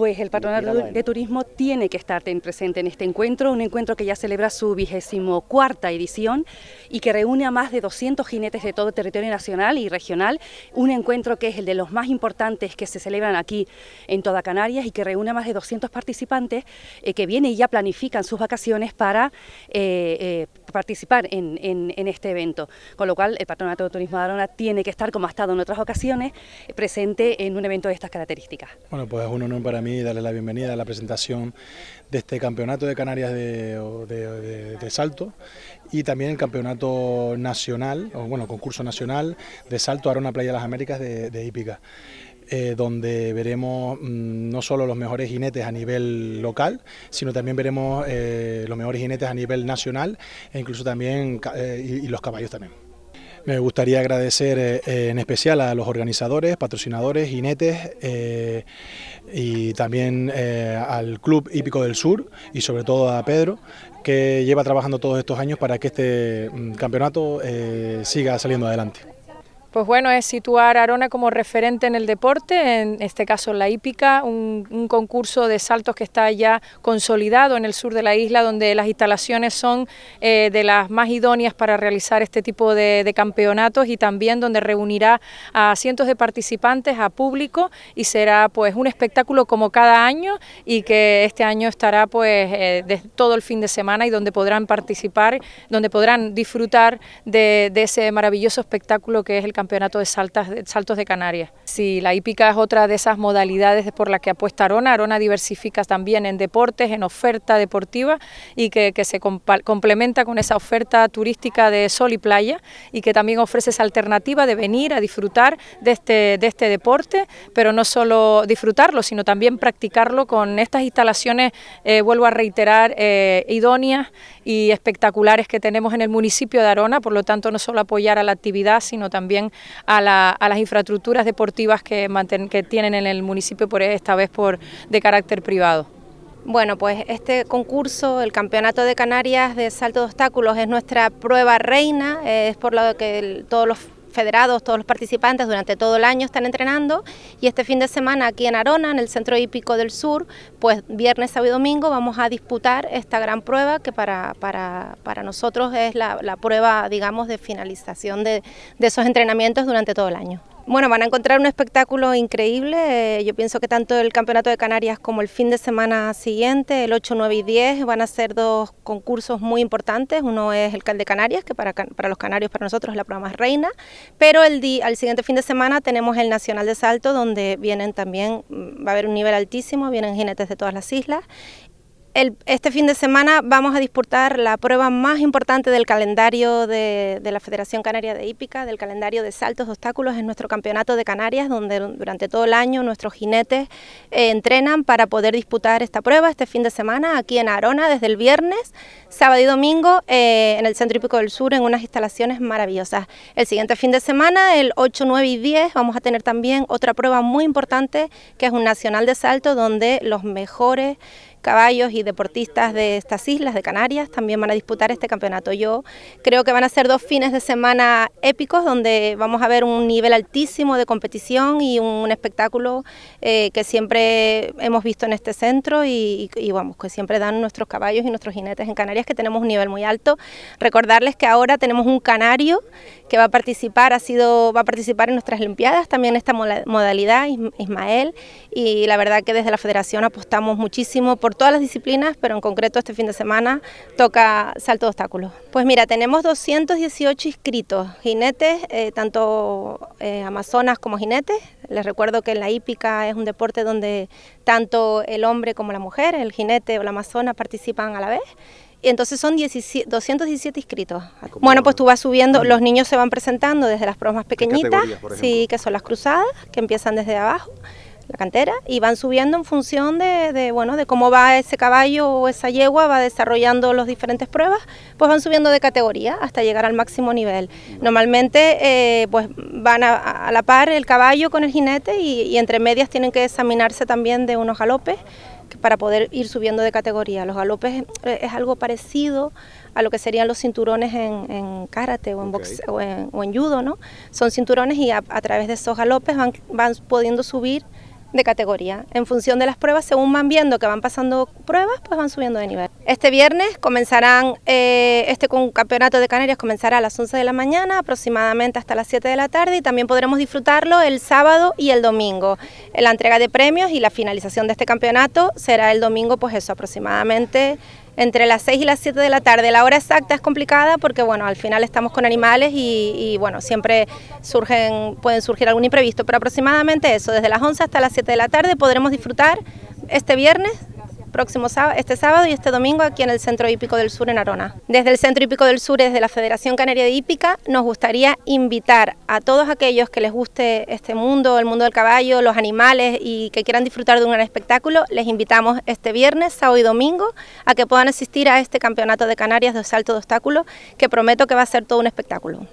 Pues el Patronato de Turismo tiene que estar presente en este encuentro, un encuentro que ya celebra su vigésimo cuarta edición y que reúne a más de 200 jinetes de todo el territorio nacional y regional, un encuentro que es el de los más importantes que se celebran aquí en toda Canarias y que reúne a más de 200 participantes eh, que vienen y ya planifican sus vacaciones para eh, eh, participar en, este evento. Con lo cual el Patronato de Turismo de Arona tiene que estar, como ha estado en otras ocasiones, presente en un evento de estas características. Bueno, pues es un honor para mí y darle la bienvenida a la presentación de este campeonato de Canarias de, salto y también el campeonato nacional, o bueno, concurso nacional de salto a Arona Playa de las Américas de hípica. Eh, donde veremos mm, no solo los mejores jinetes a nivel local, sino también veremos eh, los mejores jinetes a nivel nacional e incluso también eh, y los caballos también. Me gustaría agradecer eh, eh, en especial a los organizadores, patrocinadores, jinetes eh, y también al Club Hípico del Sur y sobre todo a Pedro que lleva trabajando todos estos años para que este mm, campeonato siga saliendo adelante. Pues bueno, es situar a Arona como referente en el deporte, en este caso la hípica, un, concurso de saltos que está ya consolidado en el sur de la isla, donde las instalaciones son eh, de las más idóneas para realizar este tipo de, campeonatos y también donde reunirá a cientos de participantes, a público y será pues un espectáculo como cada año y que este año estará pues eh, todo el fin de semana y donde podrán participar, donde podrán disfrutar de, de ese maravilloso espectáculo que es el Campeonato de Saltos de Canarias. Si la hípica es otra de esas modalidades por las que apuesta Arona. Arona diversifica también en deportes, en oferta deportiva y que, se complementa con esa oferta turística de sol y playa y que también ofrece esa alternativa de venir a disfrutar de este, este deporte, pero no solo disfrutarlo, sino también practicarlo con estas instalaciones, eh, vuelvo a reiterar, eh, idóneas y espectaculares que tenemos en el municipio de Arona, por lo tanto no solo apoyar a la actividad, sino también a, las infraestructuras deportivas que, que tienen en el municipio, por e, esta vez por, de carácter privado. Bueno, pues este concurso, el Campeonato de Canarias de Salto de Obstáculos, es nuestra prueba reina, eh, es por lo que todos los federados, todos los participantes durante todo el año están entrenando y este fin de semana aquí en Arona, en el Centro Hípico del Sur, pues viernes, sábado y domingo vamos a disputar esta gran prueba que para, para, nosotros es la, prueba, digamos, de finalización de, de esos entrenamientos durante todo el año. Bueno, van a encontrar un espectáculo increíble. Eh, yo pienso que tanto el Campeonato de Canarias como el fin de semana siguiente, el 8, 9 y 10, van a ser dos concursos muy importantes. Uno es el de Canarias, que para, los canarios, para nosotros, es la programa reina. Pero el al siguiente fin de semana tenemos el Nacional de Salto, donde vienen también, mm, va a haber un nivel altísimo, vienen jinetes de todas las islas este fin de semana vamos a disputar la prueba más importante del calendario de, la Federación Canaria de Hípica, del calendario de saltos de obstáculos en nuestro campeonato de Canarias, donde durante todo el año nuestros jinetes eh, entrenan para poder disputar esta prueba este fin de semana aquí en Arona desde el viernes, sábado y domingo eh, en el Centro Hípico del Sur en unas instalaciones maravillosas. El siguiente fin de semana, el 8, 9 y 10, vamos a tener también otra prueba muy importante que es un nacional de salto donde los mejores caballos y deportistas de estas islas, de Canarias, también van a disputar este campeonato. Yo creo que van a ser dos fines de semana épicos donde vamos a ver un nivel altísimo de competición y un espectáculo eh, que siempre hemos visto en este centro y, y, vamos, que siempre dan nuestros caballos y nuestros jinetes en Canarias, que tenemos un nivel muy alto. Recordarles que ahora tenemos un canario que va a participar, ha sido, va a participar en nuestras Olimpiadas, también esta modalidad, Ismael, y la verdad que desde la Federación apostamos muchísimo por todas las disciplinas, pero en concreto este fin de semana toca salto de obstáculos. Pues mira, tenemos 218 inscritos, jinetes, eh, tanto eh, amazonas como jinetes, les recuerdo que la hípica es un deporte donde tanto el hombre como la mujer, el jinete o la amazona participan a la vez, y entonces son 217 inscritos. Ah, bueno, pues tú vas subiendo, los niños se van presentando desde las pruebas más pequeñitas, sí, que son las cruzadas, que empiezan desde abajo, la cantera, y van subiendo en función de, bueno, de cómo va ese caballo o esa yegua, va desarrollando las diferentes pruebas, pues van subiendo de categoría hasta llegar al máximo nivel. Normalmente, eh, pues van a, la par el caballo con el jinete y, y entre medias tienen que examinarse también de unos galopes para poder ir subiendo de categoría. Los galopes eh, es, algo parecido a lo que serían los cinturones en, en karate o en, o en, judo, ¿no? Son cinturones y a, través de esos galopes van, van pudiendo subir de categoría. En función de las pruebas, según van viendo que van pasando pruebas, pues van subiendo de nivel. Este viernes comenzarán, eh, este campeonato de Canarias comenzará a las 11 de la mañana, aproximadamente hasta las 7 de la tarde, y también podremos disfrutarlo el sábado y el domingo. La entrega de premios y la finalización de este campeonato será el domingo, pues eso, aproximadamente entre las 6 y las 7 de la tarde. La hora exacta es complicada porque, bueno, al final estamos con animales y, bueno, siempre surgen, pueden surgir algún imprevisto, pero aproximadamente eso, desde las 11 hasta las 7 de la tarde podremos disfrutar este viernes próximo sábado, este sábado y este domingo aquí en el Centro Hípico del Sur en Arona. Desde el Centro Hípico del Sur, desde la Federación Canaria de Hípica, nos gustaría invitar a todos aquellos que les guste este mundo, el mundo del caballo, los animales y que quieran disfrutar de un gran espectáculo, les invitamos este viernes, sábado y domingo a que puedan asistir a este Campeonato de Canarias de Salto de Obstáculos, que prometo que va a ser todo un espectáculo.